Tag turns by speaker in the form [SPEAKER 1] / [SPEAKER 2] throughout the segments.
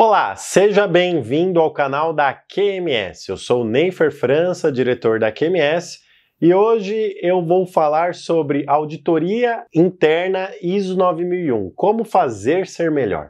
[SPEAKER 1] Olá, seja bem-vindo ao canal da QMS. Eu sou Neifer França, diretor da QMS, e hoje eu vou falar sobre auditoria interna ISO 9001, como fazer ser melhor.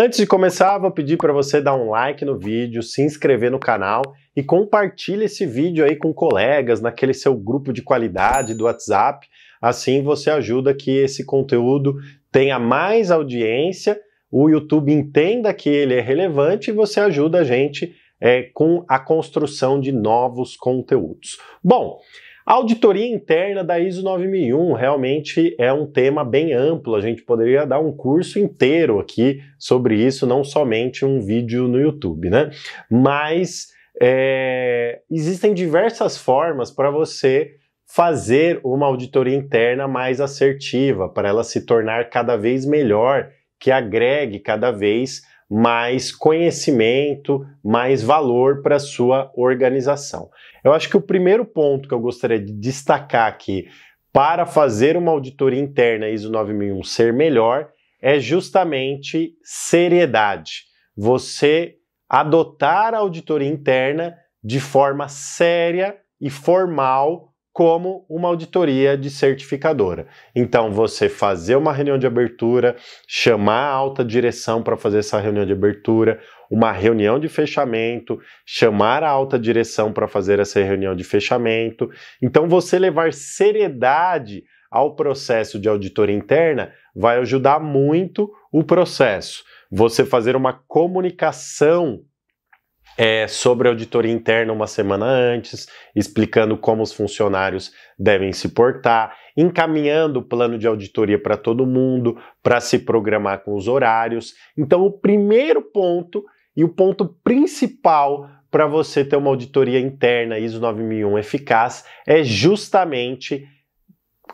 [SPEAKER 1] Antes de começar, vou pedir para você dar um like no vídeo, se inscrever no canal e compartilhe esse vídeo aí com colegas naquele seu grupo de qualidade do WhatsApp. Assim você ajuda que esse conteúdo tenha mais audiência, o YouTube entenda que ele é relevante e você ajuda a gente é, com a construção de novos conteúdos. Bom, a auditoria interna da ISO 9001 realmente é um tema bem amplo, a gente poderia dar um curso inteiro aqui sobre isso, não somente um vídeo no YouTube, né? Mas é, existem diversas formas para você fazer uma auditoria interna mais assertiva, para ela se tornar cada vez melhor, que agregue cada vez mais conhecimento, mais valor para a sua organização. Eu acho que o primeiro ponto que eu gostaria de destacar aqui para fazer uma auditoria interna ISO 9001 ser melhor é justamente seriedade. Você adotar a auditoria interna de forma séria e formal como uma auditoria de certificadora. Então, você fazer uma reunião de abertura, chamar a alta direção para fazer essa reunião de abertura, uma reunião de fechamento, chamar a alta direção para fazer essa reunião de fechamento. Então, você levar seriedade ao processo de auditoria interna vai ajudar muito o processo. Você fazer uma comunicação é, sobre auditoria interna uma semana antes, explicando como os funcionários devem se portar, encaminhando o plano de auditoria para todo mundo, para se programar com os horários. Então, o primeiro ponto e o ponto principal para você ter uma auditoria interna ISO 9001 eficaz é justamente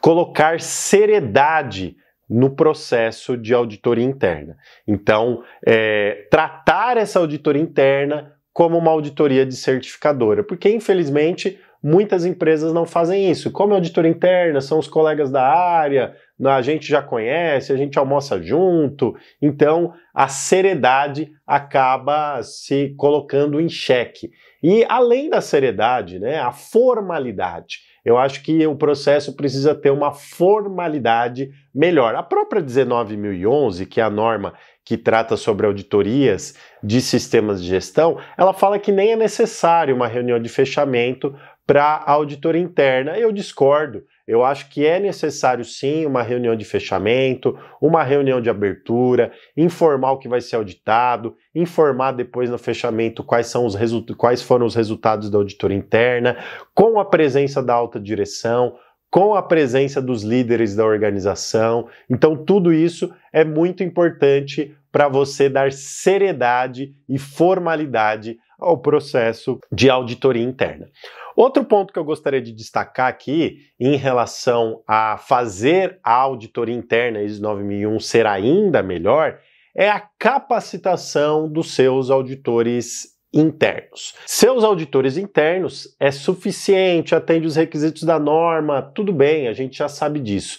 [SPEAKER 1] colocar seriedade no processo de auditoria interna. Então, é, tratar essa auditoria interna como uma auditoria de certificadora, porque infelizmente muitas empresas não fazem isso. Como é auditoria interna, são os colegas da área, né, a gente já conhece, a gente almoça junto, então a seriedade acaba se colocando em xeque. E além da seriedade, né, a formalidade. Eu acho que o processo precisa ter uma formalidade melhor. A própria 19011, que é a norma que trata sobre auditorias de sistemas de gestão, ela fala que nem é necessário uma reunião de fechamento para auditoria interna. Eu discordo. Eu acho que é necessário sim uma reunião de fechamento, uma reunião de abertura, informar o que vai ser auditado, informar depois no fechamento quais, são os quais foram os resultados da auditoria interna, com a presença da alta direção, com a presença dos líderes da organização. Então, tudo isso é muito importante para você dar seriedade e formalidade ao processo de auditoria interna. Outro ponto que eu gostaria de destacar aqui em relação a fazer a auditoria interna ISO 9001 ser ainda melhor é a capacitação dos seus auditores internos. Seus auditores internos é suficiente, atende os requisitos da norma, tudo bem, a gente já sabe disso.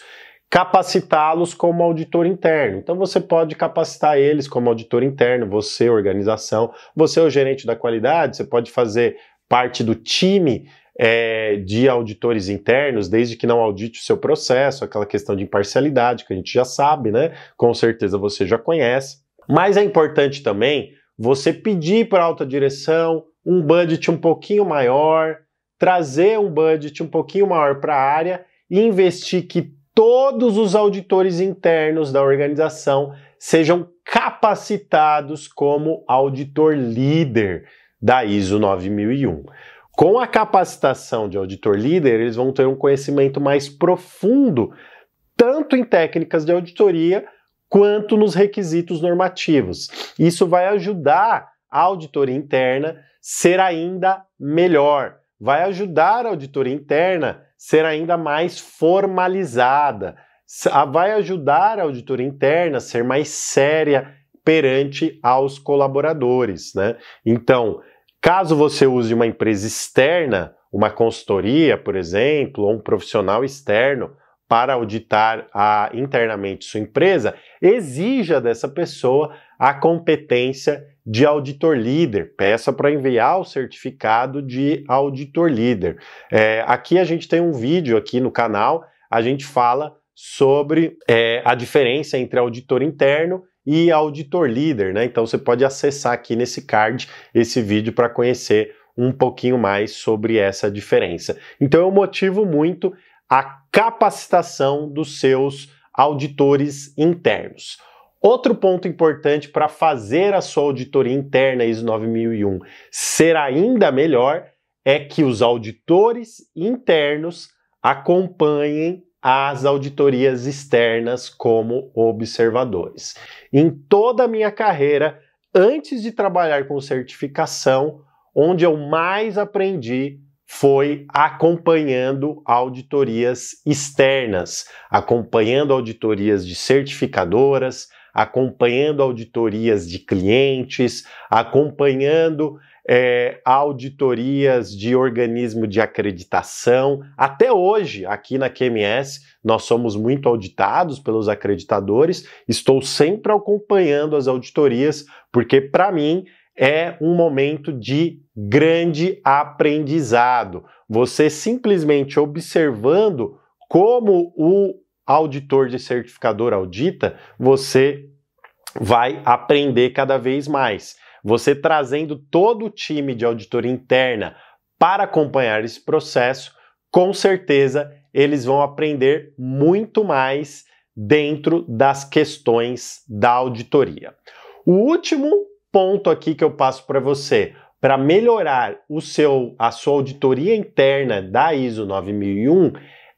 [SPEAKER 1] Capacitá-los como auditor interno. Então você pode capacitar eles como auditor interno, você, organização, você é o gerente da qualidade, você pode fazer parte do time é, de auditores internos, desde que não audite o seu processo, aquela questão de imparcialidade que a gente já sabe, né? Com certeza você já conhece. Mas é importante também você pedir para alta direção um budget um pouquinho maior, trazer um budget um pouquinho maior para a área e investir que todos os auditores internos da organização sejam capacitados como auditor líder da ISO 9001. Com a capacitação de auditor líder, eles vão ter um conhecimento mais profundo, tanto em técnicas de auditoria quanto nos requisitos normativos. Isso vai ajudar a auditoria interna ser ainda melhor, vai ajudar a auditoria interna ser ainda mais formalizada, vai ajudar a auditoria interna a ser mais séria perante aos colaboradores, né? Então, caso você use uma empresa externa, uma consultoria, por exemplo, ou um profissional externo para auditar a, internamente sua empresa, exija dessa pessoa a competência de auditor líder, peça para enviar o certificado de auditor líder. É, aqui a gente tem um vídeo aqui no canal, a gente fala sobre é, a diferença entre auditor interno e auditor líder, né? Então você pode acessar aqui nesse card esse vídeo para conhecer um pouquinho mais sobre essa diferença. Então eu motivo muito a capacitação dos seus auditores internos. Outro ponto importante para fazer a sua auditoria interna ISO 9001 ser ainda melhor é que os auditores internos acompanhem as auditorias externas como observadores. Em toda a minha carreira, antes de trabalhar com certificação, onde eu mais aprendi foi acompanhando auditorias externas, acompanhando auditorias de certificadoras, acompanhando auditorias de clientes, acompanhando é, auditorias de organismo de acreditação. Até hoje, aqui na QMS, nós somos muito auditados pelos acreditadores. Estou sempre acompanhando as auditorias, porque para mim é um momento de grande aprendizado. Você simplesmente observando como o auditor de certificador audita, você vai aprender cada vez mais. Você trazendo todo o time de auditoria interna para acompanhar esse processo, com certeza eles vão aprender muito mais dentro das questões da auditoria. O último ponto aqui que eu passo para você. Para melhorar o seu, a sua auditoria interna da ISO 9001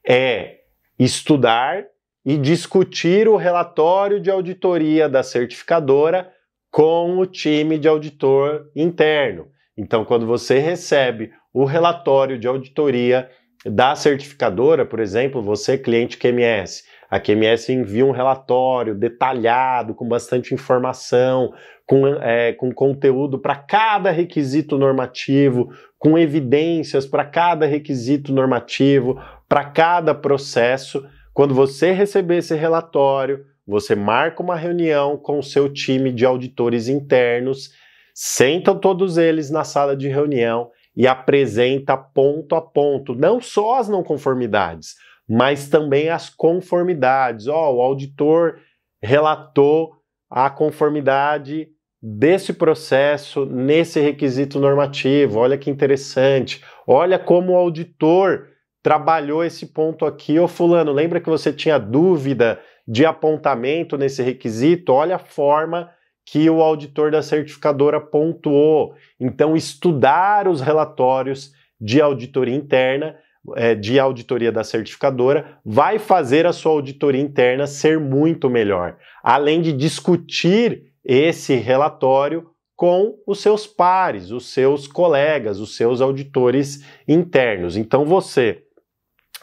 [SPEAKER 1] é estudar e discutir o relatório de auditoria da certificadora com o time de auditor interno. Então, quando você recebe o relatório de auditoria da certificadora, por exemplo, você cliente QMS, a QMS envia um relatório detalhado, com bastante informação, com, é, com conteúdo para cada requisito normativo, com evidências para cada requisito normativo, para cada processo. Quando você receber esse relatório, você marca uma reunião com o seu time de auditores internos, sentam todos eles na sala de reunião e apresenta ponto a ponto, não só as não conformidades, mas também as conformidades. oh, o auditor relatou a conformidade desse processo nesse requisito normativo. Olha que interessante. Olha como o auditor trabalhou esse ponto aqui. Ô fulano, lembra que você tinha dúvida de apontamento nesse requisito? Olha a forma que o auditor da certificadora pontuou. Então, estudar os relatórios de auditoria interna é, de auditoria da certificadora vai fazer a sua auditoria interna ser muito melhor, além de discutir esse relatório com os seus pares, os seus colegas, os seus auditores internos. Então você,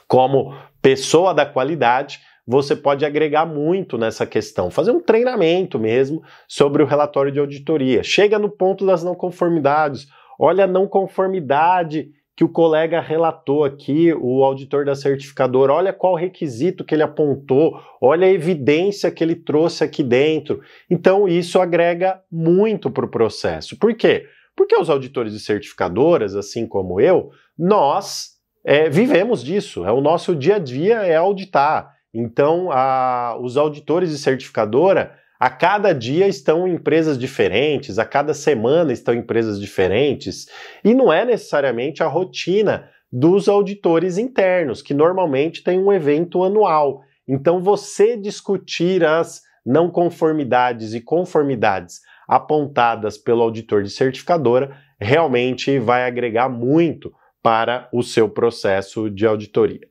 [SPEAKER 1] como pessoa da qualidade, você pode agregar muito nessa questão, fazer um treinamento mesmo sobre o relatório de auditoria. Chega no ponto das não conformidades, olha a não conformidade que o colega relatou aqui, o auditor da certificadora, olha qual requisito que ele apontou, olha a evidência que ele trouxe aqui dentro. Então, isso agrega muito para o processo. Por quê? Porque os auditores e certificadoras, assim como eu, nós é, vivemos disso, é o nosso dia a dia é auditar. Então, a, os auditores e certificadora a cada dia estão empresas diferentes, a cada semana estão empresas diferentes, e não é necessariamente a rotina dos auditores internos, que normalmente tem um evento anual. Então, você discutir as não conformidades e conformidades apontadas pelo auditor de certificadora realmente vai agregar muito para o seu processo de auditoria.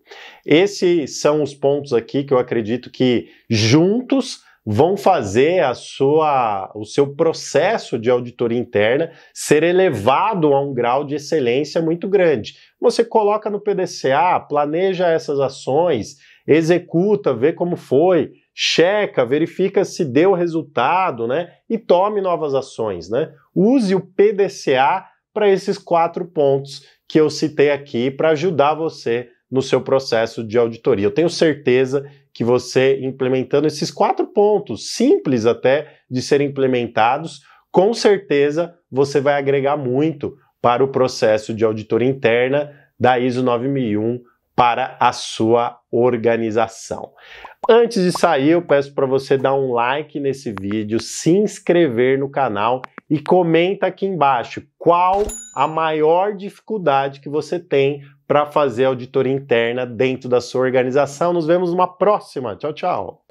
[SPEAKER 1] Esses são os pontos aqui que eu acredito que juntos vão fazer a sua, o seu processo de auditoria interna ser elevado a um grau de excelência muito grande. Você coloca no PDCA, planeja essas ações, executa, vê como foi, checa, verifica se deu resultado, né? E tome novas ações, né? Use o PDCA para esses quatro pontos que eu citei aqui para ajudar você no seu processo de auditoria. Eu tenho certeza que você implementando esses quatro pontos, simples até de serem implementados, com certeza você vai agregar muito para o processo de auditoria interna da ISO 9001 para a sua organização. Antes de sair, eu peço para você dar um like nesse vídeo, se inscrever no canal e comenta aqui embaixo qual a maior dificuldade que você tem para fazer auditoria interna dentro da sua organização. Nos vemos numa próxima. Tchau, tchau.